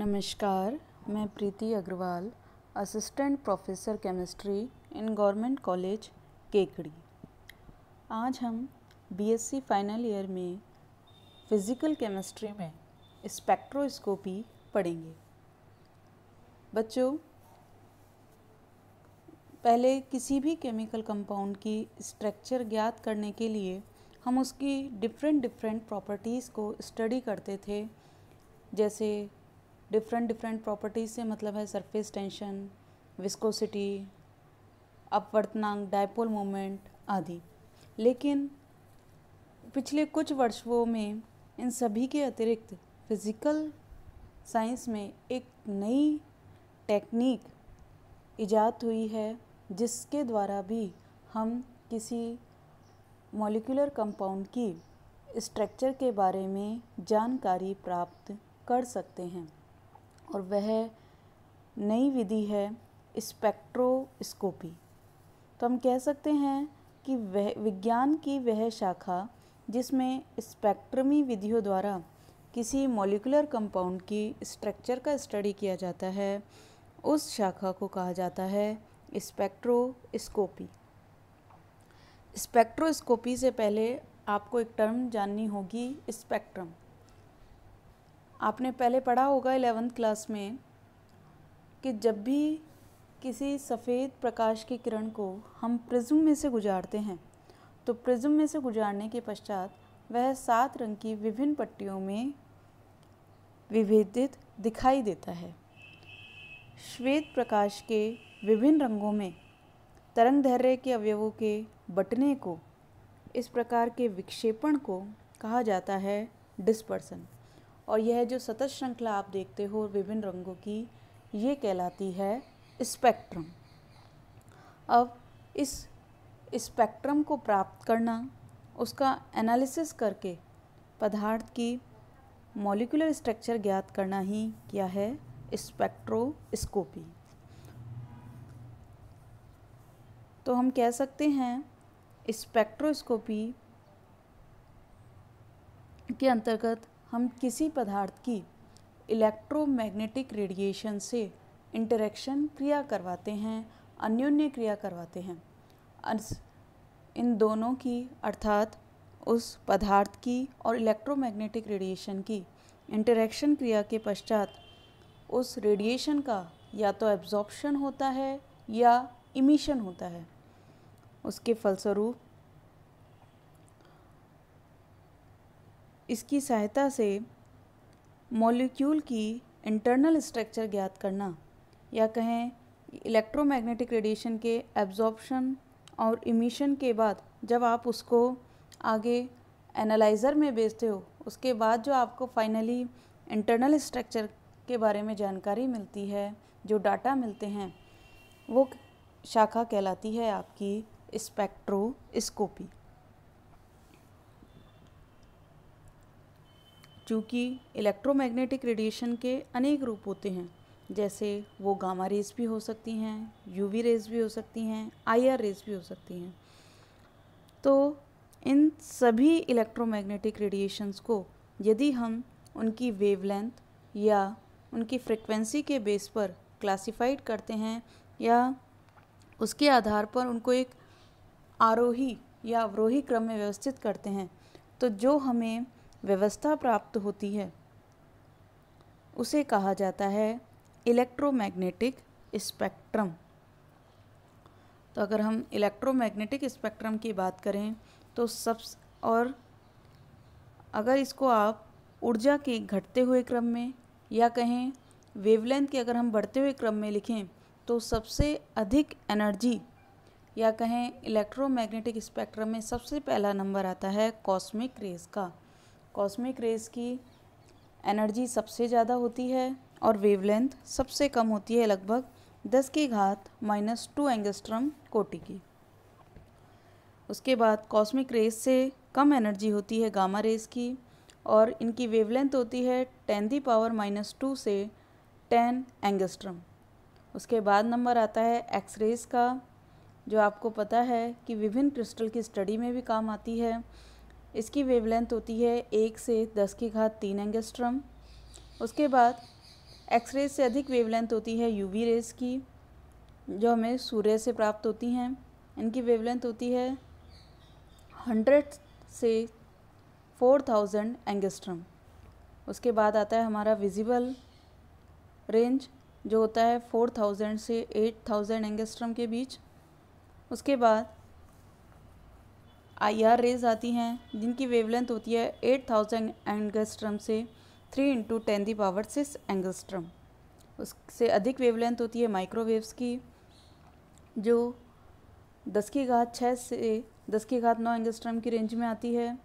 नमस्कार मैं Preeti Agarwal assistant professor chemistry in government college Kekri आज हम बीएससी फाइनल ईयर में फिज़िकल केमिस्ट्री में स्पेक्ट्रोस्कोपी पढ़ेंगे बच्चों पहले किसी भी केमिकल कंपाउंड की स्ट्रक्चर ज्ञात करने के लिए हम उसकी डिफरेंट डिफरेंट प्रॉपर्टीज़ को स्टडी करते थे जैसे डिफरेंट डिफरेंट प्रॉपर्टीज़ से मतलब है सरफेस टेंशन विस्कोसिटी अपवर्तनांक डायपोल मोमेंट आदि लेकिन पिछले कुछ वर्षों में इन सभी के अतिरिक्त फिज़िकल साइंस में एक नई टेक्निक ईजाद हुई है जिसके द्वारा भी हम किसी मॉलिकुलर कंपाउंड की स्ट्रक्चर के बारे में जानकारी प्राप्त कर सकते हैं और वह नई विधि है स्पेक्ट्रोस्कोपी तो हम कह सकते हैं कि वह विज्ञान की वह शाखा जिसमें स्पेक्ट्रमी विधियों द्वारा किसी मॉलिकुलर कंपाउंड की स्ट्रक्चर का स्टडी किया जाता है उस शाखा को कहा जाता है स्पेक्ट्रोस्कोपी स्पेक्ट्रोस्कोपी से पहले आपको एक टर्म जाननी होगी स्पेक्ट्रम आपने पहले पढ़ा होगा एलेवंथ क्लास में कि जब भी किसी सफ़ेद प्रकाश की किरण को हम प्रिज्म में से गुजारते हैं तो प्रिज्म में से गुजारने के पश्चात वह सात रंग की विभिन्न पट्टियों में विभेदित दिखाई देता है श्वेत प्रकाश के विभिन्न रंगों में तरंग धैर्य के अवयवों के बटने को इस प्रकार के विक्षेपण को कहा जाता है डिस्पर्सन और यह जो सतत श्रृंखला आप देखते हो विभिन्न रंगों की ये कहलाती है स्पेक्ट्रम अब इस स्पेक्ट्रम को प्राप्त करना उसका एनालिसिस करके पदार्थ की मॉलिकुलर स्ट्रक्चर ज्ञात करना ही क्या है स्पेक्ट्रोस्कोपी तो हम कह सकते हैं स्पेक्ट्रोस्कोपी के अंतर्गत हम किसी पदार्थ की इलेक्ट्रोमैग्नेटिक रेडिएशन से इंटरेक्शन क्रिया करवाते हैं अन्योन्य क्रिया करवाते हैं इन दोनों की अर्थात उस पदार्थ की और इलेक्ट्रोमैग्नेटिक रेडिएशन की इंटरेक्शन क्रिया के पश्चात उस रेडिएशन का या तो एब्जॉर्प्शन होता है या इमिशन होता है उसके फलस्वरूप इसकी सहायता से मॉलिक्यूल की इंटरनल स्ट्रक्चर ज्ञात करना या कहें इलेक्ट्रोमैग्नेटिक रेडिएशन के एब्जॉर्प्शन और इमिशन के बाद जब आप उसको आगे एनालाइज़र में बेचते हो उसके बाद जो आपको फाइनली इंटरनल स्ट्रक्चर के बारे में जानकारी मिलती है जो डाटा मिलते हैं वो शाखा कहलाती है आपकी स्पेक्ट्रोस्कोपी चूँकि इलेक्ट्रोमैग्नेटिक रेडिएशन के अनेक रूप होते हैं जैसे वो गामा रेज भी हो सकती हैं यूवी रेज भी हो सकती हैं आईआर रेज भी हो सकती हैं तो इन सभी इलेक्ट्रोमैग्नेटिक रेडिएशंस को यदि हम उनकी वेवलेंथ या उनकी फ्रिक्वेंसी के बेस पर क्लासिफाइड करते हैं या उसके आधार पर उनको एक आरोही या अवरोही क्रम में व्यवस्थित करते हैं तो जो हमें व्यवस्था प्राप्त होती है उसे कहा जाता है इलेक्ट्रोमैग्नेटिक स्पेक्ट्रम तो अगर हम इलेक्ट्रोमैग्नेटिक स्पेक्ट्रम की बात करें तो सब और अगर इसको आप ऊर्जा के घटते हुए क्रम में या कहें वेवलेंथ के अगर हम बढ़ते हुए क्रम में लिखें तो सबसे अधिक एनर्जी या कहें इलेक्ट्रोमैग्नेटिक स्पेक्ट्रम में सबसे पहला नंबर आता है कॉस्मिक रेज का कॉस्मिक रेज की एनर्जी सबसे ज़्यादा होती है और वेवलेंथ सबसे कम होती है लगभग दस की घात माइनस टू एंगस्ट्रम कोटि की उसके बाद कॉस्मिक रेस से कम एनर्जी होती है गामा रेस की और इनकी वेवलेंथ होती है ten the power minus two से टेन एंगस्ट्रम उसके बाद नंबर आता है एक्स रेस का जो आपको पता है कि विभिन्न क्रिस्टल की स्टडी में भी काम आती है इसकी वेवलेंथ होती है एक से दस की घात तीन एंगस्ट्रम उसके बाद रेज से अधिक वेवलेंथ होती है यूवी रेज की जो हमें सूर्य से प्राप्त होती हैं इनकी वेवलेंथ होती है हंड्रेड से फोर थाउजेंड एंगस्ट्रम उसके बाद आता है हमारा विजिबल रेंज जो होता है फोर थाउजेंड से एट थाउजेंड एंगस्ट्रम के बीच उसके बाद आई आर रेज आती हैं जिनकी वेवलेंथ होती है एट थाउजेंड एंगस्ट्रम से three into ten the power six angstrom उससे अधिक वेवलेंथ होती है माइक्रोवेव्स की जो दस की घात छः से दस की घात नौ एंगस्ट्रम की रेंज में आती है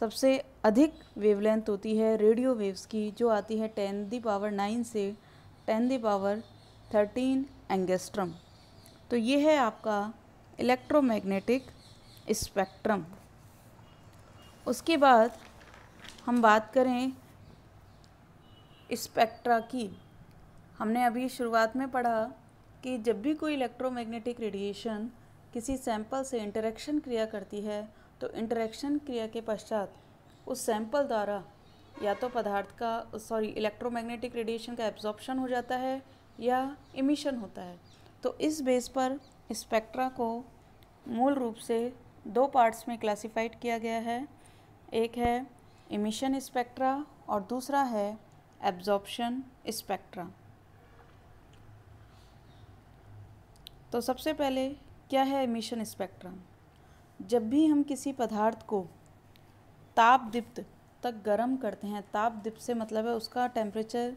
सबसे अधिक वेवलेंथ होती है रेडियो वेव्स की जो आती है टेन दी पावर नाइन से ten the power thirteen angstrom तो ये है आपका इलेक्ट्रोमैग्नेटिक स्पेक्ट्रम उसके बाद हम बात करें स्पेक्ट्रा की हमने अभी शुरुआत में पढ़ा कि जब भी कोई इलेक्ट्रोमैग्नेटिक रेडिएशन किसी सैंपल से इंटरेक्शन क्रिया करती है तो इंटरेक्शन क्रिया के पश्चात उस सैंपल द्वारा या तो पदार्थ का सॉरी इलेक्ट्रोमैग्नेटिक रेडिएशन का एब्जॉर्प्शन हो जाता है या इमिशन होता है तो इस बेस पर स्पेक्ट्रा को मूल रूप से दो पार्ट्स में क्लासिफाइड किया गया है एक है इमिशन स्पेक्ट्रा और दूसरा है एब्जॉर्प्शन स्पेक्ट्रा तो सबसे पहले क्या है इमिशन स्पेक्ट्रम जब भी हम किसी पदार्थ को ताप दीप्त तक गर्म करते हैं ताप दीप्त से मतलब है उसका टेम्परेचर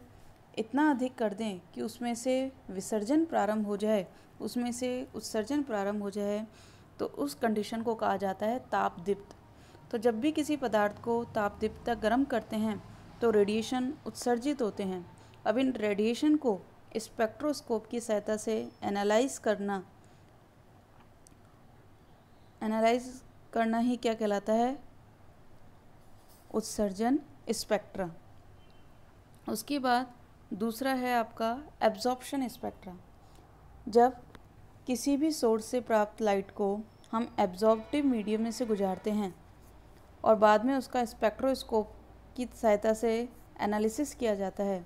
इतना अधिक कर दें कि उसमें से विसर्जन प्रारंभ हो जाए उसमें से उत्सर्जन प्रारंभ हो जाए तो उस कंडीशन को कहा जाता है तापदीप्त तो जब भी किसी पदार्थ को तापदीप्त गर्म करते हैं तो रेडिएशन उत्सर्जित होते हैं अब इन रेडिएशन को स्पेक्ट्रोस्कोप की सहायता से एनालाइज करना एनालाइज करना ही क्या कहलाता है उत्सर्जन स्पेक्ट्रा उसके बाद दूसरा है आपका एब्जॉर्प्शन स्पेक्ट्रा जब किसी भी सोर्स से प्राप्त लाइट को हम एब्जॉर्बटिव मीडियम में से गुजारते हैं और बाद में उसका स्पेक्ट्रोस्कोप की सहायता से एनालिसिस किया जाता है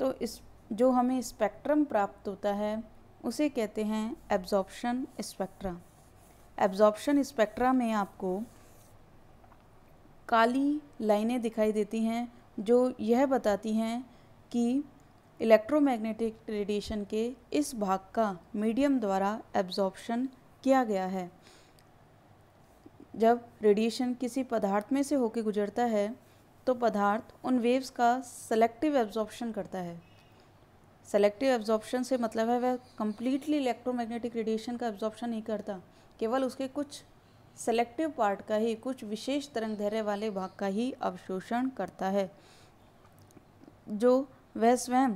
तो इस जो हमें स्पेक्ट्रम प्राप्त होता है उसे कहते हैं एब्जॉर्प्शन स्पेक्ट्रा एब्जॉर्प्शन स्पेक्ट्रा में आपको काली लाइनें दिखाई देती हैं जो यह बताती हैं कि इलेक्ट्रोमैग्नेटिक रेडिएशन के इस भाग का मीडियम द्वारा एब्जॉर्प्शन किया गया है जब रेडिएशन किसी पदार्थ में से होकर गुजरता है तो पदार्थ उन वेव्स का सेलेक्टिव एब्जॉर्प्शन करता है सेलेक्टिव एब्जॉर्प्शन से मतलब है वह कम्प्लीटली इलेक्ट्रोमैग्नेटिक रेडिएशन का एब्जॉर्प्शन नहीं करता केवल उसके कुछ सेलेक्टिव पार्ट का ही कुछ विशेष तरंग धैर्य वाले भाग का ही अवशोषण करता है जो वह स्वयं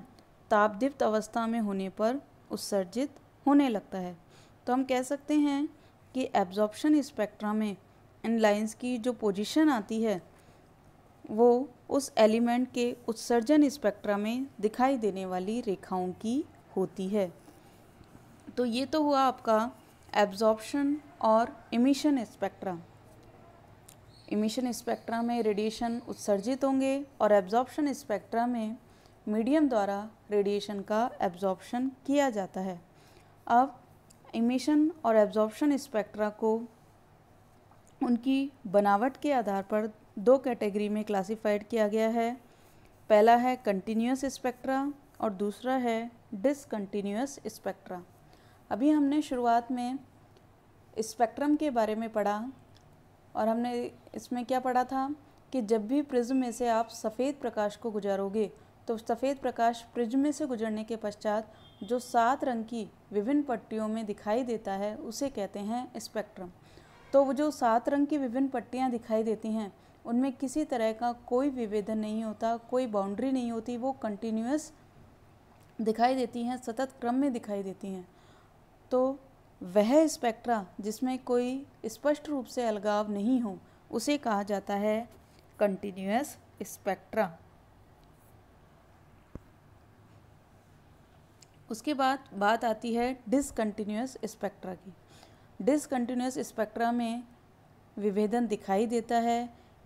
तापदीप्त अवस्था में होने पर उत्सर्जित होने लगता है तो हम कह सकते हैं कि एब्जॉर्प्शन स्पेक्ट्रा में इन लाइंस की जो पोजीशन आती है वो उस एलिमेंट के उत्सर्जन स्पेक्ट्रा में दिखाई देने वाली रेखाओं की होती है तो ये तो हुआ आपका एब्जॉर्प्शन और इमिशन स्पेक्ट्रा इमिशन स्पेक्ट्रा में रेडिएशन उत्सर्जित होंगे और एब्जॉर्प्शन स्पेक्ट्रा में मीडियम द्वारा रेडिएशन का एब्जॉर्प्शन किया जाता है अब इमिशन और एब्जॉर्प्शन स्पेक्ट्रा को उनकी बनावट के आधार पर दो कैटेगरी में क्लासिफाइड किया गया है पहला है कंटिन्यूस स्पेक्ट्रा और दूसरा है डिसकंटिन्यूस स्पेक्ट्रा अभी हमने शुरुआत में स्पेक्ट्रम के बारे में पढ़ा और हमने इसमें क्या पढ़ा था कि जब भी प्रिज्म में से आप सफ़ेद प्रकाश को गुजारोगे तो सफ़ेद प्रकाश प्रिज्म से गुजरने के पश्चात जो सात रंग की विभिन्न पट्टियों में दिखाई देता है उसे कहते हैं स्पेक्ट्रम तो वो जो सात रंग की विभिन्न पट्टियाँ दिखाई देती हैं उनमें किसी तरह का कोई विभेदन नहीं होता कोई बाउंड्री नहीं होती वो कंटिन्यूस दिखाई देती हैं सतत क्रम में दिखाई देती हैं तो वह स्पेक्ट्रा जिसमें कोई स्पष्ट रूप से अलगाव नहीं हो उसे कहा जाता है कंटिन्यूस स्पेक्ट्रा उसके बाद बात आती है डिसकन्टीन्यूस स्पेक्ट्रा की डिसकन्टीन्यूस स्पेक्ट्रा में विभेदन दिखाई देता है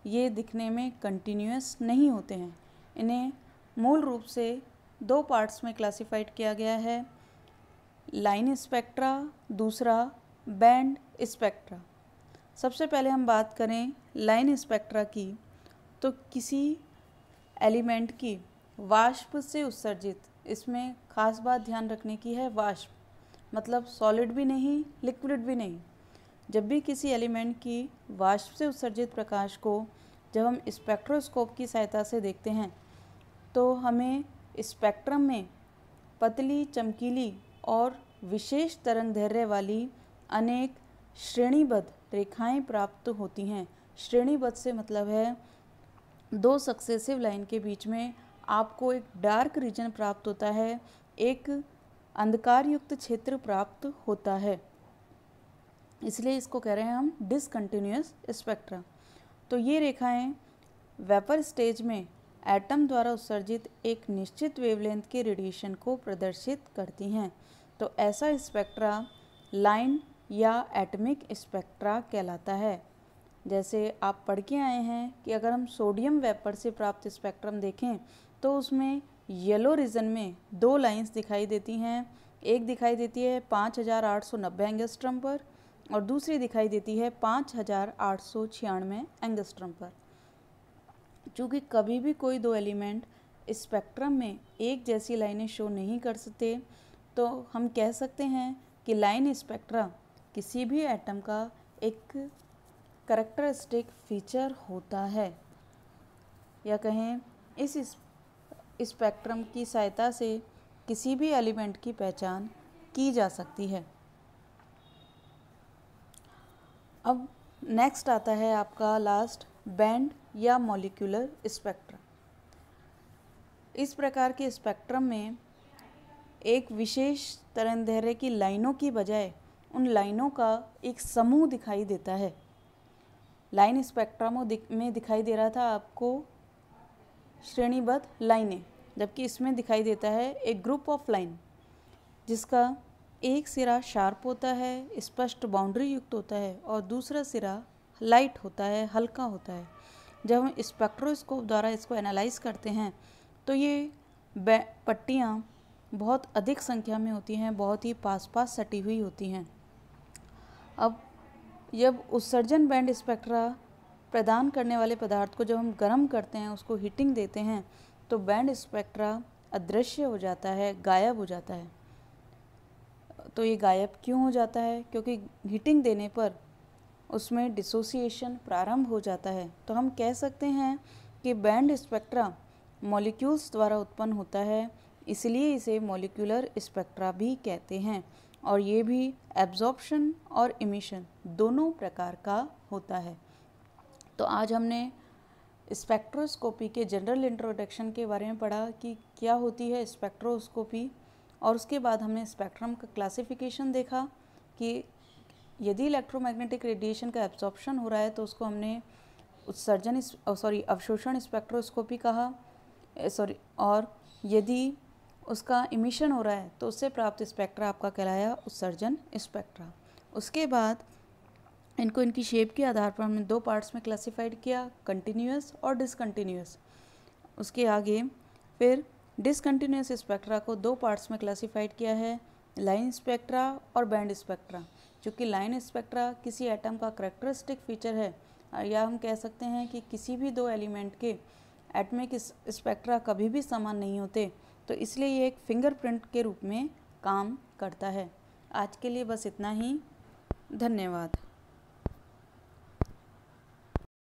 ये दिखने में कंटिन्यूस नहीं होते हैं इन्हें मूल रूप से दो पार्ट्स में क्लासिफाइड किया गया है लाइन स्पेक्ट्रा दूसरा बैंड स्पेक्ट्रा सबसे पहले हम बात करें लाइन स्पेक्ट्रा की तो किसी एलिमेंट की वाष्प से उत्सर्जित इसमें ख़ास बात ध्यान रखने की है वाष्प मतलब सॉलिड भी नहीं लिक्विड भी नहीं जब भी किसी एलिमेंट की वाष्प से उत्सर्जित प्रकाश को जब हम स्पेक्ट्रोस्कोप की सहायता से देखते हैं तो हमें स्पेक्ट्रम में पतली चमकीली और विशेष तरंग धैर्य वाली अनेक श्रेणीबद्ध रेखाएं प्राप्त होती हैं श्रेणीबद्ध से मतलब है दो सक्सेसिव लाइन के बीच में आपको एक डार्क रीजन प्राप्त होता है एक अंधकार युक्त क्षेत्र प्राप्त होता है इसलिए इसको कह रहे हैं हम डिसकंटिन्यूस स्पेक्ट्रम तो ये रेखाएं वेपर स्टेज में एटम द्वारा उत्सर्जित एक निश्चित वेवलेंथ के रेडिएशन को प्रदर्शित करती हैं तो ऐसा स्पेक्ट्रा लाइन या एटमिक स्पेक्ट्रा कहलाता है जैसे आप पढ़ के आए हैं कि अगर हम सोडियम वेपर से प्राप्त स्पेक्ट्रम देखें तो उसमें येलो रीजन में दो लाइंस दिखाई देती हैं एक दिखाई देती है पाँच हज़ार आठ सौ नब्बे एंगस्ट्रम पर और दूसरी दिखाई देती है पाँच हज़ार आठ सौ छियानवे एंगस्ट्रम पर चूँकि कभी भी कोई दो एलिमेंट स्पेक्ट्रम में एक जैसी लाइनें शो नहीं कर सकते तो हम कह सकते हैं कि लाइन स्पेक्ट्रा किसी भी एटम का एक करेक्टरिस्टिक फीचर होता है या कहें इस स्पेक्ट्रम की सहायता से किसी भी एलिमेंट की पहचान की जा सकती है अब नेक्स्ट आता है आपका लास्ट बैंड या मॉलिक्यूलर स्पेक्ट्रम इस प्रकार के स्पेक्ट्रम में एक विशेष तरंगदैर्य की लाइनों की बजाय उन लाइनों का एक समूह दिखाई देता है लाइन स्पेक्ट्रम में दिखाई दे रहा था आपको श्रेणीबद्ध लाइनें जबकि इसमें दिखाई देता है एक ग्रुप ऑफ लाइन जिसका एक सिरा शार्प होता है स्पष्ट बाउंड्री युक्त होता है और दूसरा सिरा लाइट होता है हल्का होता है जब हम स्पेक्ट्रोस्कोप द्वारा इसको एनालाइज करते हैं तो ये पट्टियाँ बहुत अधिक संख्या में होती हैं बहुत ही पास पास सटी हुई होती हैं अब जब उत्सर्जन बैंड स्पेक्ट्रा प्रदान करने वाले पदार्थ को जब हम गर्म करते हैं उसको हीटिंग देते हैं तो बैंड स्पेक्ट्रा अदृश्य हो जाता है गायब हो जाता है तो ये गायब क्यों हो जाता है क्योंकि हीटिंग देने पर उसमें डिसोसिएशन प्रारंभ हो जाता है तो हम कह सकते हैं कि बैंड स्पेक्ट्रा मॉलिक्यूल्स द्वारा उत्पन्न होता है इसलिए इसे मॉलिक्यूलर स्पेक्ट्रा भी कहते हैं और ये भी एब्जॉर्प्शन और इमिशन दोनों प्रकार का होता है तो आज हमने स्पेक्ट्रोस्कोपी के जनरल इंट्रोडक्शन के बारे में पढ़ा कि क्या होती है स्पेक्ट्रोस्कोपी और उसके बाद हमने स्पेक्ट्रम का क्लासिफिकेशन देखा कि यदि इलेक्ट्रोमैग्नेटिक रेडिएशन का एब्जॉर्प्शन हो रहा है तो उसको हमने उत्सर्जन सॉरी अवशोषण स्पेक्ट्रोस्कोपी कहा सॉरी और यदि उसका इमिशन हो रहा है तो उससे प्राप्त स्पेक्ट्रा आपका कहलाया उत्सर्जन स्पेक्ट्रा उसके बाद इनको इनकी शेप के आधार पर हमने दो पार्ट्स में क्लासिफाइड किया कंटिन्यूस और डिसकन्टीन्यूस उसके आगे फिर डिसकन्टीन्यूस स्पेक्ट्रा को दो पार्ट्स में क्लासिफाइड किया है लाइन स्पेक्ट्रा और बैंड स्पेक्ट्रा क्योंकि लाइन स्पेक्ट्रा किसी एटम का करेक्टरिस्टिक फीचर है या हम कह सकते हैं कि किसी भी दो एलिमेंट के एटमिक स्पेक्ट्रा कभी भी समान नहीं होते तो इसलिए ये एक फिंगरप्रिंट के रूप में काम करता है आज के लिए बस इतना ही धन्यवाद